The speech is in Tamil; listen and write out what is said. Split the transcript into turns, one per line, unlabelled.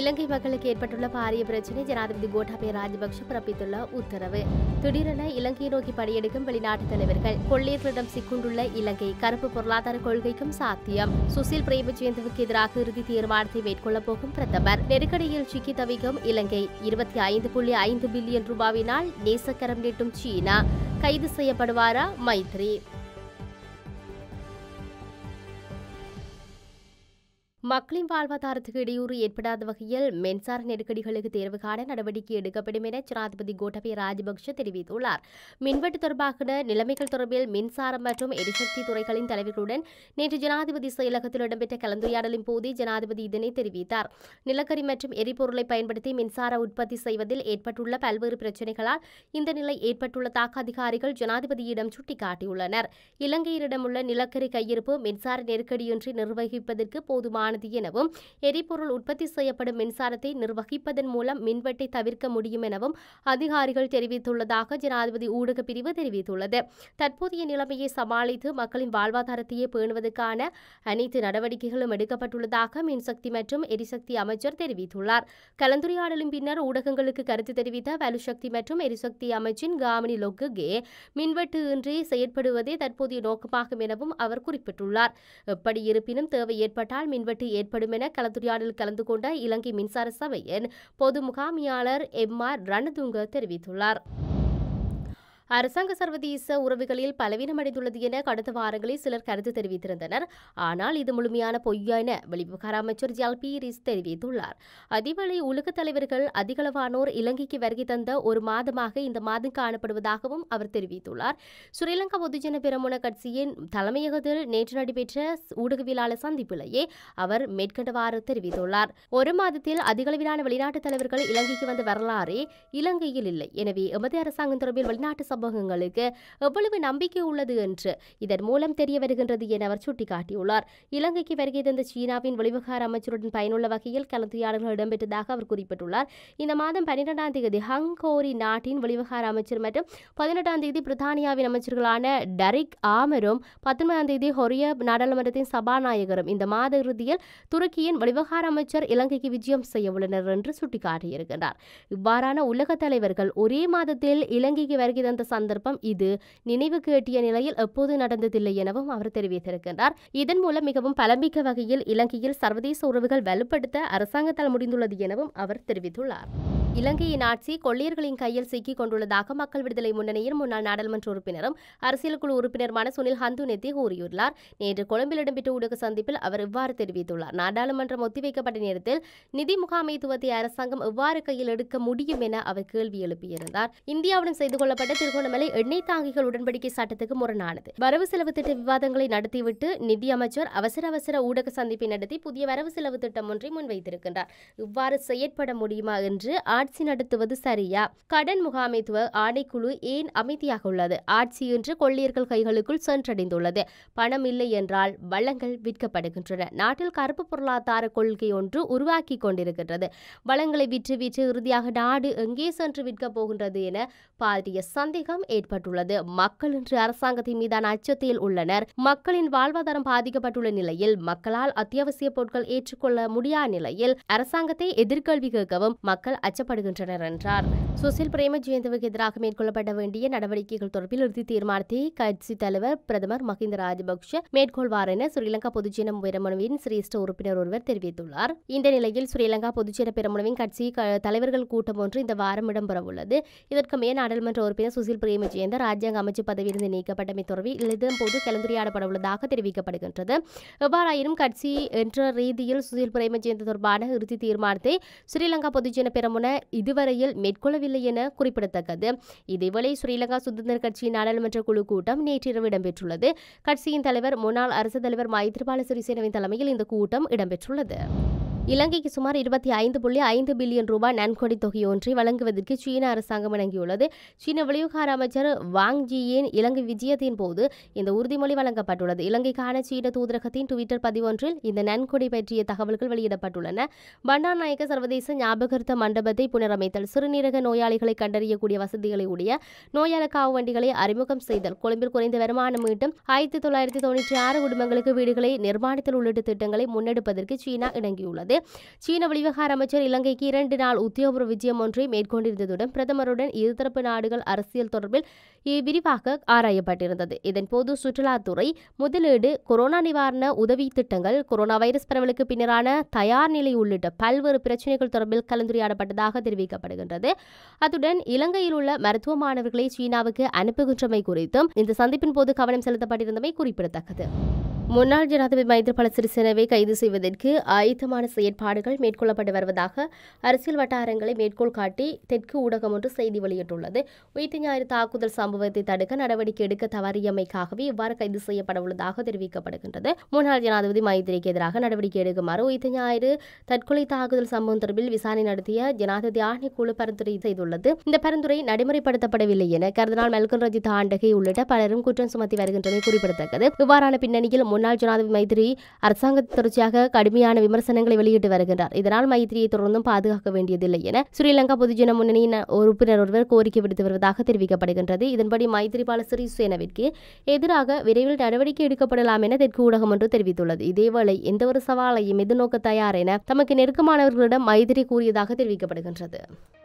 இலங்கை மக்களுக்கு ஏற்பட்டுள்ள பாரிய பிரச்சினை ஜனாதிபதி கோட்டாபய ராஜபக்ஷ பிறப்பித்துள்ள உத்தரவு திடீரென இலங்கையை நோக்கி படையெடுக்கும் வெளிநாட்டு தலைவர்கள் கொள்ளையர்களிடம் சிக்குண்டுள்ள இலங்கை கருப்பு பொருளாதார கொள்கைக்கும் சாத்தியம் சுசில் பிரேமஜயந்தவுக்கு எதிராக இறுதி தீர்மானத்தை மேற்கொள்ளப் போகும் பிரதமர் நெருக்கடியில் சிக்கி தவிக்கும் இலங்கை இருபத்தி ஐந்து புள்ளி ஐந்து பில்லியன் ரூபாவினால் நேசக்கரம் நீட்டும் சீனா கைது செய்யப்படுவாரா மைத்ரி மக்களின் வாழ்வாதாரத்துக்கு இடையூறு ஏற்படாத வகையில் மின்சார நெருக்கடிகளுக்கு தேர்வு காண நடவடிக்கை எடுக்கப்படும் என ஜனாதிபதி கோட்டபய ராஜபக்ஷ தெரிவித்துள்ளார் மின்வெட்டு தொடர்பாக நிலைமைகள் தொடர்பில் மின்சாரம் மற்றும் எரிசக்தி துறைகளின் தலைவர்களுடன் நேற்று ஜனாதிபதி செயலகத்தில் இடம்பெற்ற கலந்துரையாடலின் போது ஜனாதிபதி இதனை தெரிவித்தார் நிலக்கரி மற்றும் எரிபொருளை பயன்படுத்தி மின்சார உற்பத்தி செய்வதில் ஏற்பட்டுள்ள பல்வேறு பிரச்சினைகளால் இந்த நிலை ஏற்பட்டுள்ளதாக அதிகாரிகள் ஜனாதிபதியிடம் சுட்டிக்காட்டியுள்ளனர் இலங்கையிடமுள்ள நிலக்கரி கையிருப்பு மின்சார நெருக்கடியொன்றை நிர்வகிப்பதற்கு போதுமான சிறப்பானது எனவும் எரிபொருள் உற்பத்தி செய்யப்படும் மின்சாரத்தை நிர்வகிப்பதன் மூலம் மின்வெட்டை தவிர்க்க முடியும் எனவும் அதிகாரிகள் தெரிவித்துள்ளதாக ஜனாதிபதி ஊடக பிரிவு தெரிவித்துள்ளது தற்போதைய நிலைமையை சமாளித்து மக்களின் வாழ்வாதாரத்தையே பேணுவதற்கான அனைத்து நடவடிக்கைகளும் எடுக்கப்பட்டுள்ளதாக மின்சக்தி மற்றும் எரிசக்தி அமைச்சர் தெரிவித்துள்ளார் கலந்துரையாடலின் பின்னர் ஊடகங்களுக்கு கருத்து தெரிவித்த வலுசக்தி மற்றும் எரிசக்தி அமைச்சின் காமினி லொக்குகே மின்வெட்டு இன்றி செயற்படுவதே தற்போதைய நோக்கமாகும் எனவும் அவர் குறிப்பிட்டுள்ளார் எப்படி இருப்பினும் தேவை ஏற்பட்டால் மின்வெட்டு அபிவிருத்தி ஏற்படும் என கலந்துரையாடல் கலந்து கொண்ட இலங்கை மின்சார சபையின் பொது முகாமியாளர் எம் ஆர் ரணதுங்க தெரிவித்துள்ளார் அரசாங்க சர்வதேச உறவுகளில் பலவீனமடைந்துள்ளது என கடந்த வாரங்களில் சிலர் கருத்து தெரிவித்திருந்தனர் ஆனால் இது முழுமையான பொய்யா என வெளிவிவகார அமைச்சர் ஜால் பீரிஸ் தெரிவித்துள்ளார் அதேவேளை உலகத் தலைவர்கள் அதிகளவானோர் இலங்கைக்கு வருகை தந்த ஒரு மாதமாக இந்த மாதம் காணப்படுவதாகவும் அவர் தெரிவித்துள்ளார் ஸ்ரீலங்கா பொதுஜன பெருமுன கட்சியின் தலைமையகத்தில் நேற்று நடைபெற்ற ஊடகவியலாளர் சந்திப்பிலேயே அவர் மேற்கண்டவாறு தெரிவித்துள்ளார் ஒரு மாதத்தில் அதிகளவிலான வெளிநாட்டு தலைவர்கள் இலங்கைக்கு வந்த வரலாறே இலங்கையில் இல்லை எனவே எமது அரசாங்கம் தொடர்பில் வெளிநாட்டு சமூகங்களுக்கு எவ்வளவு நம்பிக்கை உள்ளது என்று இதன் மூலம் தெரிய வருகின்றது என அவர் சுட்டிக்காட்டியுள்ளார் இலங்கைக்கு வருகை தந்த சீனாவின் வெளிவிவகார அமைச்சருடன் பயனுள்ள வகையில் கலந்துரையாடல்கள் இடம்பெற்றதாக அவர் குறிப்பிட்டுள்ளார் இந்த மாதம் பன்னிரெண்டாம் தேதி ஹங்கோரி நாட்டின் வெளிவிவகார அமைச்சர் மற்றும் பதினெட்டாம் தேதி பிரித்தானியாவின் அமைச்சர்களான டரிக் ஆமரும் பத்தொன்பதாம் தேதி ஹொரிய நாடாளுமன்றத்தின் சபாநாயகரும் இந்த மாத இறுதியில் துருக்கியின் வெளிவிவகார அமைச்சர் இலங்கைக்கு விஜயம் செய்ய உள்ளனர் என்று சுட்டிக்காட்டியிருக்கிறார் இவ்வாறான உலக தலைவர்கள் ஒரே மாதத்தில் இலங்கைக்கு வருகை தந்த சந்தர்ப்பம் இது நினைவு கேட்டிய நிலையில் எப்போது நடந்ததில்லை எனவும் அவர் தெரிவித்திருக்கின்றார் இதன் மூலம் மிகவும் பலம்பிக்க வகையில் இலங்கையில் சர்வதேச உறவுகள் வலுப்படுத்த அரசாங்கத்தால் முடிந்துள்ளது எனவும் அவர் தெரிவித்துள்ளார் இலங்கையின் ஆட்சி கொள்ளையர்களின் கையில் சிக்கிக் கொண்டுள்ளதாக மக்கள் விடுதலை முன்னணியின் முன்னாள் நாடாளுமன்ற உறுப்பினரும் அரசியல் குழு உறுப்பினருமான சுனில் நெத்தி கூறியுள்ளார் நேற்று கொழும்பில் இடம்பெற்ற ஊடக சந்திப்பில் அவர் இவ்வாறு தெரிவித்துள்ளார் நாடாளுமன்றம் ஒத்திவைக்கப்பட்ட நேரத்தில் நிதி முகாமைத்துவத்தை அரசாங்கம் எவ்வாறு கையில் எடுக்க முடியும் என அவர் கேள்வி எழுப்பியிருந்தார் இந்தியாவுடன் செய்து கொள்ளப்பட்ட திருகோணமலை எண்ணெய் தாங்கிகள் உடன்படிக்கை சட்டத்துக்கு முரணானது வரவு செலவு திட்ட விவாதங்களை நடத்திவிட்டு நிதி அமைச்சர் அவசர அவசர ஊடக சந்திப்பை நடத்தி புதிய வரவு செலவு திட்டம் ஒன்றை முன்வைத்திருக்கின்றார் இவ்வாறு செயற்பட முடியுமா என்று ஆட்சி நடத்துவது சரியா கடன் முகாமைத்துவ ஆணைக்குழு ஏன் அமைதியாக உள்ளது ஆட்சி இன்று கொள்ளியர்கள் கைகளுக்குள் சென்றடைந்துள்ளது பணம் இல்லை என்றால் வளங்கள் விற்கப்படுகின்றன நாட்டில் கருப்பு பொருளாதார கொள்கை ஒன்று உருவாக்கி கொண்டிருக்கின்றது வளங்களை விற்று விற்று இறுதியாக நாடு எங்கே சென்று விற்கப் போகின்றது என பாரிய சந்தேகம் ஏற்பட்டுள்ளது மக்கள் இன்று அரசாங்கத்தின் மீதான அச்சத்தில் உள்ளனர் மக்களின் வாழ்வாதாரம் பாதிக்கப்பட்டுள்ள நிலையில் மக்களால் அத்தியாவசிய பொருட்கள் ஏற்றுக்கொள்ள முடியாத நிலையில் அரசாங்கத்தை எதிர்கல்வி கேட்கவும் மக்கள் அச்ச நடத்தப்படுகின்றனர் என்றார் சுசில் பிரேமஜெயந்தவுக்கு எதிராக மேற்கொள்ளப்பட வேண்டிய நடவடிக்கைகள் தொடர்பில் இறுதி தீர்மானத்தை கட்சி தலைவர் பிரதமர் மஹிந்த ராஜபக்ஷ மேற்கொள்வார் என ஸ்ரீலங்கா பொதுஜன பெருமனுவின் சிரேஷ்ட உறுப்பினர் ஒருவர் தெரிவித்துள்ளார் இந்த நிலையில் ஸ்ரீலங்கா பொதுஜன பெருமனுவின் கட்சி தலைவர்கள் கூட்டம் ஒன்று இந்த வாரம் இடம்பெறவுள்ளது இதற்கு மேல் நாடாளுமன்ற உறுப்பினர் சுசில் பிரேமஜெயந்த ராஜ்யாங்க அமைச்சர் பதவியிலிருந்து நீக்கப்பட்டமை தொடர்பில் போது கலந்துரையாடப்பட உள்ளதாக தெரிவிக்கப்படுகின்றது எவ்வாறாயினும் கட்சி என்ற ரீதியில் சுசில் பிரேமஜெயந்த தொடர்பான இறுதி தீர்மானத்தை ஸ்ரீலங்கா பொதுஜன பெருமன இதுவரையில் மேற்கொள்ளவில்லை என குறிப்பிடத்தக்கது இதேவேளை ஸ்ரீலங்கா சுதந்திர கட்சியின் நாடாளுமன்ற குழு கூட்டம் நேற்றிரவு இடம்பெற்றுள்ளது கட்சியின் தலைவர் முன்னாள் அரசு தலைவர் மைத்ரிபால சிறிசேனவின் தலைமையில் இந்த கூட்டம் இடம்பெற்றுள்ளது இலங்கைக்கு சுமார் இருபத்தி ஐந்து புள்ளி ஐந்து பில்லியன் ரூபாய் நன்கொடை தொகையொன்றை வழங்குவதற்கு சீன அரசாங்கம் வழங்கியுள்ளது சீன வெளிவிவகார அமைச்சர் வாங் ஜியின் இலங்கை விஜயத்தின் போது இந்த உறுதிமொழி வழங்கப்பட்டுள்ளது இலங்கைக்கான சீன தூதரகத்தின் டுவிட்டர் பதிவொன்றில் இந்த நன்கொடை பற்றிய தகவல்கள் வெளியிடப்பட்டுள்ளன பண்டாநாயக்க சர்வதேச ஞாபகர்த்த மண்டபத்தை புனரமைத்தல் சிறுநீரக நோயாளிகளை கண்டறியக்கூடிய வசதிகளை உடைய நோயாளக்காவு வண்டிகளை அறிமுகம் செய்தல் கொழும்பில் குறைந்த வருமானம் மீட்டும் ஆயிரத்தி தொள்ளாயிரத்தி தொண்ணூற்றி ஆறு குடும்பங்களுக்கு வீடுகளை நிர்மாணித்தல் உள்ளிட்ட திட்டங்களை முன்னெடுப்பதற்கு சீனா இணங்கியுள்ளது வருகிறது சீன வெளிவகார அமைச்சர் இலங்கைக்கு இரண்டு நாள் உத்தியோகபூர்வ விஜயம் ஒன்றை மேற்கொண்டிருந்ததுடன் பிரதமருடன் இருதரப்பு நாடுகள் அரசியல் தொடர்பில் விரிவாக ஆராயப்பட்டிருந்தது இதன்போது சுற்றுலாத்துறை முதலீடு கொரோனா நிவாரண உதவி திட்டங்கள் கொரோனா வைரஸ் பரவலுக்கு பின்னரான தயார் நிலை உள்ளிட்ட பல்வேறு பிரச்சனைகள் தொடர்பில் கலந்துரையாடப்பட்டதாக தெரிவிக்கப்படுகின்றது அத்துடன் இலங்கையில் உள்ள மருத்துவ மாணவர்களை சீனாவுக்கு அனுப்புகின்றமை குறித்தும் இந்த சந்திப்பின் போது கவனம் செலுத்தப்பட்டிருந்தமை குறிப்பிடத்தக்கது முன்னாள் ஜனாதிபதி மைத்ரிபால சிறிசேனவை கைது செய்வதற்கு ஆயுதமான செயற்பாடுகள் மேற்கொள்ளப்பட்டு வருவதாக அரசியல் வட்டாரங்களை மேற்கோள் காட்டி தெற்கு ஊடகம் ஒன்று செய்தி வெளியிட்டுள்ளது உயிர்த்த ஞாயிறு தாக்குதல் சம்பவத்தை தடுக்க நடவடிக்கை எடுக்க தவறியமைக்காகவே இவ்வாறு கைது செய்யப்பட உள்ளதாக தெரிவிக்கப்படுகின்றது முன்னாள் ஜனாதிபதி மைத்திரிக்கு எதிராக நடவடிக்கை எடுக்குமாறு உயிர்த்த ஞாயிறு தற்கொலை தாக்குதல் சம்பவம் தொடர்பில் விசாரணை நடத்திய ஜனாதிபதி ஆணைக்குழு பரிந்துரை செய்துள்ளது இந்த பரிந்துரை நடைமுறைப்படுத்தப்படவில்லை என கருதனால் மெல்கன் ரஜித் ஆண்டகை உள்ளிட்ட பலரும் குற்றம் சுமத்தி வருகின்றன குறிப்பிடத்தக்கது இவ்வாறான பின்னணியில் முன்னாள் ஜனாதிபதி மைத்ரி அரசாங்கத்தை தொடர்ச்சியாக கடுமையான விமர்சனங்களை வெளியிட்டு வருகின்றார் இதனால் மைத்ரியை தொடர்ந்தும் பாதுகாக்க வேண்டியதில்லை என ஸ்ரீலங்கா பொதுஜன முன்னணியின் உறுப்பினர் ஒருவர் கோரிக்கை விடுத்து வருவதாக தெரிவிக்கப்படுகின்றது இதன்படி மைத்ரிபால சிறிசேனவிற்கு எதிராக விரைவில் நடவடிக்கை எடுக்கப்படலாம் என தெற்கு ஊடகம் ஒன்று தெரிவித்துள்ளது இதேவேளை எந்தவொரு சவாலையும் எதிர்நோக்க தயார் என தமக்கு நெருக்கமானவர்களிடம் மைத்திரி கூறியதாக தெரிவிக்கப்படுகின்றது